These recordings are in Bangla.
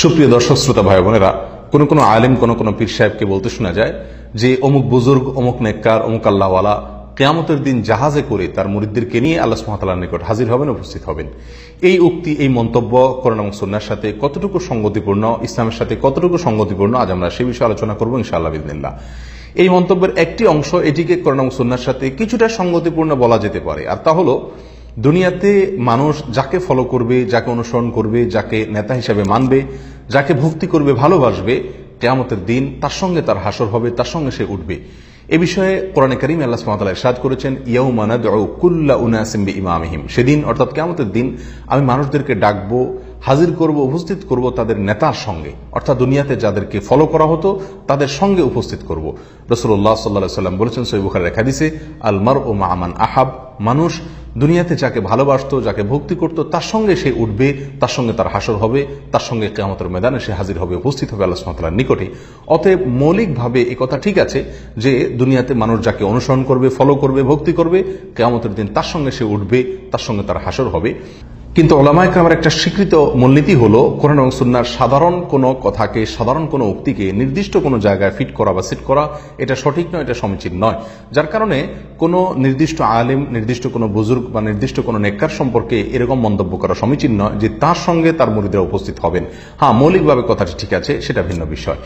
সুপ্রিয় দর্শক শ্রোতা ভাই বোনেরা কোন কোন আলেম কোন কোন পীর সাহেবকে বলতে শোনা যায় যে অমুক বুজুর্গ অমুক নেককার অমুক আল্লাহওয়ালা কেয়ামতের দিন জাহাজে করে তার মুরিদদেরকে নিয়ে আল্লাহ সুহামতাল্লাহ নিকট হাজির হবেন উপস্থিত হবেন এই উক্তি এই মন্তব্য করোনা এবং সন্ন্যার সাথে কতটুকু সঙ্গতিপূর্ণ ইসলামের সাথে কতটুকু সঙ্গতিপূর্ণ আজ আমরা সেই বিষয়ে আলোচনা করবো ইনশাআল্লাহ বিদিনিল্লা এই মন্তব্যের একটি অংশ এটিকে করোনা এবং সন্ন্যার সাথে কিছুটা সঙ্গতিপূর্ণ বলা যেতে পারে আর তা হলো দুনিয়াতে মানুষ যাকে ফলো করবে যাকে অনুসরণ করবে যাকে নেতা হিসেবে মানবে যাকে ভক্তি করবে ভালোবাসবে কেয়ামতের দিন তার সঙ্গে তার হাসর হবে তার সঙ্গে সে উঠবে এ বিষয়ে কোরআনে করিম আল্লাহ সুমাতাল ইরশাদ করেছেন ইয়াউমানাদুল্লা উনাসিম্বি ইমামহিম সেদিন অর্থাৎ কেয়ামতের দিন আমি মানুষদেরকে ডাকবো হাজির করব উপস্থিত করব তাদের নেতার সঙ্গে অর্থাৎ দুনিয়াতে যাদেরকে ফলো করা হতো তাদের সঙ্গে উপস্থিত করব রসুল্লাহ সাল্লাহ সাল্লাম বলেছেন সৈবুখার রেখা দিছে আলমার ও মাহমান আহাব মানুষ দুনিয়াতে যাকে ভালোবাসত যাকে ভক্তি করত তার সঙ্গে সে উঠবে তার সঙ্গে তার হাসর হবে তার সঙ্গে কেমতের ময়দানে সে হাজির হবে উপস্থিত হবে আল্লাহ সুমতলার নিকটে অতএব মৌলিকভাবে এ কথা ঠিক আছে যে দুনিয়াতে মানুষ যাকে অনুসরণ করবে ফলো করবে ভক্তি করবে কেমতের দিন তার সঙ্গে সে উঠবে তার সঙ্গে তার হাসর হবে কিন্তু ওলামায় কামের একটা স্বীকৃত মূলনীতি হল কোরআন এবং সুন্নার সাধারণ কোনো কথাকে সাধারণ কোনো উক্তিকে নির্দিষ্ট কোনো জায়গায় ফিট করা বা সিট করা এটা সঠিক নয় এটা সমীচীন নয় যার কারণে কোনো নির্দিষ্ট আলেম নির্দিষ্ট কোনো বুজুর্গ বা নির্দিষ্ট কোনো নেককার সম্পর্কে এরকম মন্তব্য করা সমীচীন নয় যে তার সঙ্গে তার মুরিদরা উপস্থিত হবেন হ্যাঁ মৌলিকভাবে কথাটি ঠিক আছে সেটা ভিন্ন বিষয়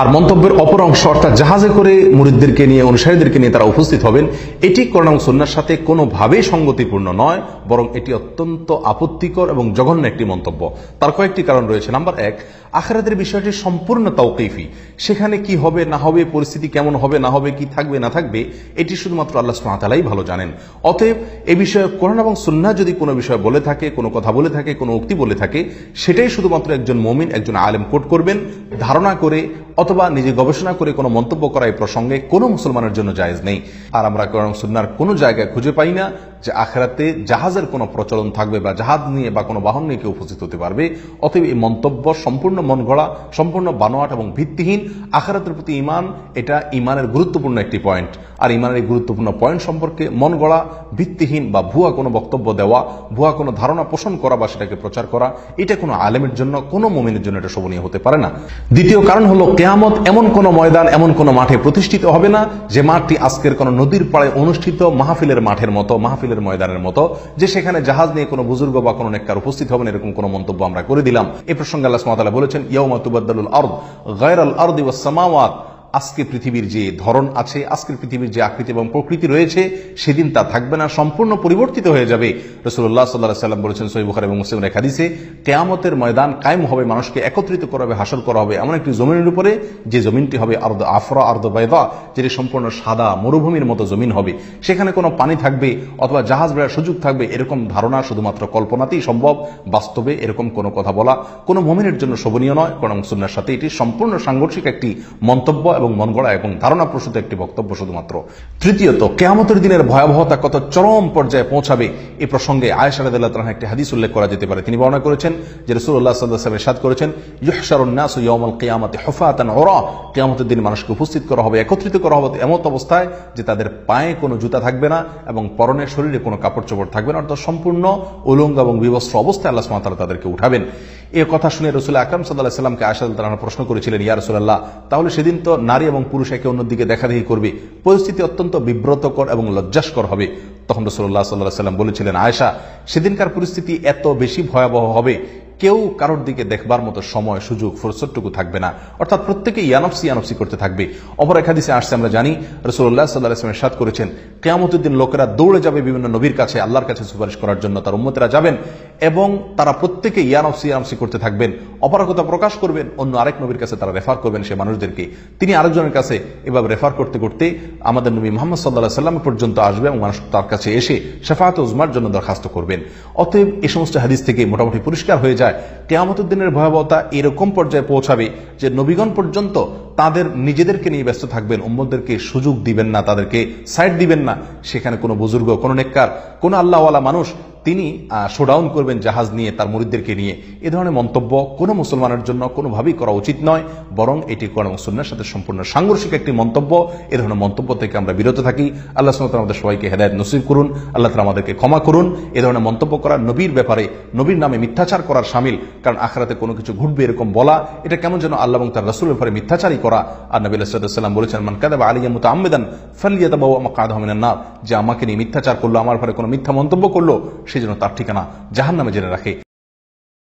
আর মন্তব্যের অপর অংশ অর্থাৎ জাহাজে করে মুরিদদেরকে নিয়ে অনুসারীদেরকে নিয়ে তারা উপস্থিত হবেন এটি করোনা সুন্নার সাথে কোনোভাবেই সঙ্গতিপূর্ণ নয় বরং এটি অত্যন্ত আপত্তিকর এবং জঘন্য একটি মন্তব্য তার কয়েকটি কারণ রয়েছে নাম্বার এক আখরাতের বিষয়টি সম্পূর্ণ তাওকিফি সেখানে কি হবে না হবে পরিস্থিতি কেমন হবে না হবে কি থাকবে না থাকবে এটি শুধুমাত্র আল্লাহ সুমাতালাই ভালো জানেন অতএব এ বিষয়ে কোরআন এবং সুন্না যদি কোনো বিষয় বলে থাকে কোনো কথা বলে থাকে কোনো উক্তি বলে থাকে সেটাই শুধুমাত্র একজন মমিন একজন আলেম কোট করবেন ধারণা করে অথবা নিজে গবেষণা করে কোনো মন্তব্য করা এই প্রসঙ্গে কোনো মুসলমানের জন্য জায়েজ নেই আর আমরা কোরআন সুন্নার কোনো জায়গায় খুঁজে পাই না যে আখেরাতে জাহাজের কোনো প্রচলন থাকবে বা জাহাজ নিয়ে বা কোনো বাহন নিয়ে কেউ উপস্থিত হতে পারবে অতএব এই মন্তব্য সম্পূর্ণ মন গড়া সম্পূর্ণ বানোয়াট এবং ভিত্তিহীন আখারাতের প্রতি ইমান এটা ইমানের গুরুত্বপূর্ণ একটি পয়েন্ট আর ইমানের এই গুরুত্বপূর্ণ পয়েন্ট সম্পর্কে মন গড়া ভিত্তিহীন বা ভুয়া কোনো বক্তব্য দেওয়া ভুয়া কোনো ধারণা পোষণ করা বা সেটাকে প্রচার করা এটা কোনো আলেমের জন্য কোনো মোমিনের জন্য এটা শোভনীয় হতে পারে না দ্বিতীয় কারণ হলো কেয়ামত এমন কোনো ময়দান এমন কোনো মাঠে প্রতিষ্ঠিত হবে না যে মাঠটি আজকের কোনো নদীর পাড়ে অনুষ্ঠিত মাহফিলের মাঠের মতো মাহফিলের ময়দানের মতো যে সেখানে জাহাজ নিয়ে কোনো বুজুর্গ বা কোনো নেককার উপস্থিত হবেন এরকম কোনো মন্তব্য আমরা করে দিলাম এ প্রসঙ্গে আল্লাহ সুমাতালা বলেছেন বলেছেন ইয়মা তুবাদ্দালুল আর্দ গায়রাল আর্দি ওয়াস সামাওয়াত আজকে পৃথিবীর যে ধরন আছে আজকের পৃথিবীর যে আকৃতি এবং প্রকৃতি রয়েছে সেদিন তা থাকবে না সম্পূর্ণ পরিবর্তিত হয়ে যাবে রসুল্লাহ সাল্লাহ সাল্লাম বলেছেন সৈবুখার এবং মুসলিম রেখা দিছে কেয়ামতের ময়দান কায়েম হবে মানুষকে একত্রিত করা হবে হাসল করা হবে এমন একটি জমিনের উপরে যে জমিনটি হবে আর্দ আফরা আর্দ বায়দা যেটি সম্পূর্ণ সাদা মরুভূমির মতো জমিন হবে সেখানে কোনো পানি থাকবে অথবা জাহাজ বেড়ার সুযোগ থাকবে এরকম ধারণা শুধুমাত্র কল্পনাতেই সম্ভব বাস্তবে এরকম কোনো কথা বলা কোনো মোমিনের জন্য শোভনীয় নয় কোনো সুন্নার সাথে এটি সম্পূর্ণ সাংঘর্ষিক একটি মন্তব্য এবং মন গড়া এবং ধারণা প্রসূত একটি বক্তব্য শুধুমাত্র তৃতীয়ত কেয়ামতের দিনের ভয়াবহতা কত চরম পর্যায়ে পৌঁছাবে এ প্রসঙ্গে আয়সারাদ একটি হাদিস উল্লেখ করা যেতে পারে তিনি বর্ণনা করেছেন যে রসুল্লাহ সাল্লাহ সাদ করেছেন ইহসারুন্নাস ইয়মল কেয়ামতে হফাতান ওরা কেয়ামতের দিন মানুষকে উপস্থিত করা হবে একত্রিত করা হবে এমত অবস্থায় যে তাদের পায়ে কোনো জুতা থাকবে না এবং পরনের শরীরে কোনো কাপড় চোপড় থাকবে না অর্থাৎ সম্পূর্ণ উলঙ্গ এবং বিবস্ত্র অবস্থায় আল্লাহ সুমাতারা তাদেরকে উঠাবেন এ কথা শুনে রসুল আকরাম সাল্লাহ সাল্লামকে আয়সাদ প্রশ্ন করেছিলেন ইয়া রসুল্লাহ তাহলে সেদিন তো না নারী এবং পুরুষ একে অন্যদিকে দেখাদেখি করবে পরিস্থিতি অত্যন্ত বিব্রতকর এবং লজ্জাস্কর হবে তখন রসল্লাহ সাল্লাহ সাল্লাম বলেছিলেন আয়সা সেদিনকার পরিস্থিতি এত বেশি ভয়াবহ হবে কেউ কারোর দিকে দেখবার মতো সময় সুযোগ ফুরসতটুকু থাকবে না অর্থাৎ প্রত্যেকে ইয়ানফসি ইয়ানফসি করতে থাকবে অপর একাদিসে আসছে আমরা জানি রসুল্লাহ সাল্লাহ ইসলামের সাদ করেছেন কেয়ামতের লোকেরা দৌড়ে যাবে বিভিন্ন নবীর কাছে আল্লাহর কাছে সুপারিশ করার জন্য তার উন্মতেরা যাবেন এবং তারা প্রত্যেকে ইয়ানফসি ইয়ানফসি করতে থাকবেন অপারগতা প্রকাশ করবেন অন্য আরেক নবীর কাছে তারা রেফার করবেন সে মানুষদেরকে তিনি আরেকজনের কাছে এভাবে রেফার করতে করতে আমাদের নবী মোহাম্মদ সাল্লাহ সাল্লাম পর্যন্ত আসবে এবং মানুষ তার কাছে এসে শেফাত উজমার জন্য দরখাস্ত করবেন অতএব এ সমস্ত হাদিস থেকে মোটামুটি পরিষ্কার হয়ে যায় যায় কেয়ামতের ভয়াবহতা এরকম পর্যায়ে পৌঁছাবে যে নবীগণ পর্যন্ত তাদের নিজেদেরকে নিয়ে ব্যস্ত থাকবেন উম্মদেরকে সুযোগ দিবেন না তাদেরকে সাইড দিবেন না সেখানে কোনো বুজুর্গ কোনো নেককার কোনো আল্লাহওয়ালা মানুষ তিনি শোডাউন করবেন জাহাজ নিয়ে তার মরিদদেরকে নিয়ে এ ধরনের মন্তব্য কোনো মুসলমানের জন্য কোনোভাবেই করা উচিত নয় বরং এটি কোরআন মুসলমানের সাথে সম্পূর্ণ সাংঘর্ষিক একটি মন্তব্য এ ধরনের মন্তব্য থেকে আমরা বিরত থাকি আল্লাহ সুমত আমাদের সবাইকে হেদায়ত নসিব করুন আল্লাহ তালা আমাদেরকে ক্ষমা করুন এ ধরনের মন্তব্য করা নবীর ব্যাপারে নবীর নামে মিথ্যাচার করার সামিল কারণ আখরাতে কোনো কিছু ঘটবে এরকম বলা এটা কেমন যেন আল্লাহ এবং তার রসুল ব্যাপারে মিথ্যাচারই করা আর নবী আলাইসাল্লাম বলেছেন মান বা আলিয়া মুতা আমেদান ফালিয়া দাবা আমার কাদ না যে আমাকে নিয়ে মিথ্যাচার করলো আমার ঘরে কোনো মিথ্যা মন্তব্য করলো সেই জন্য তার ঠিকানা জাহান নামে জেনে রাখে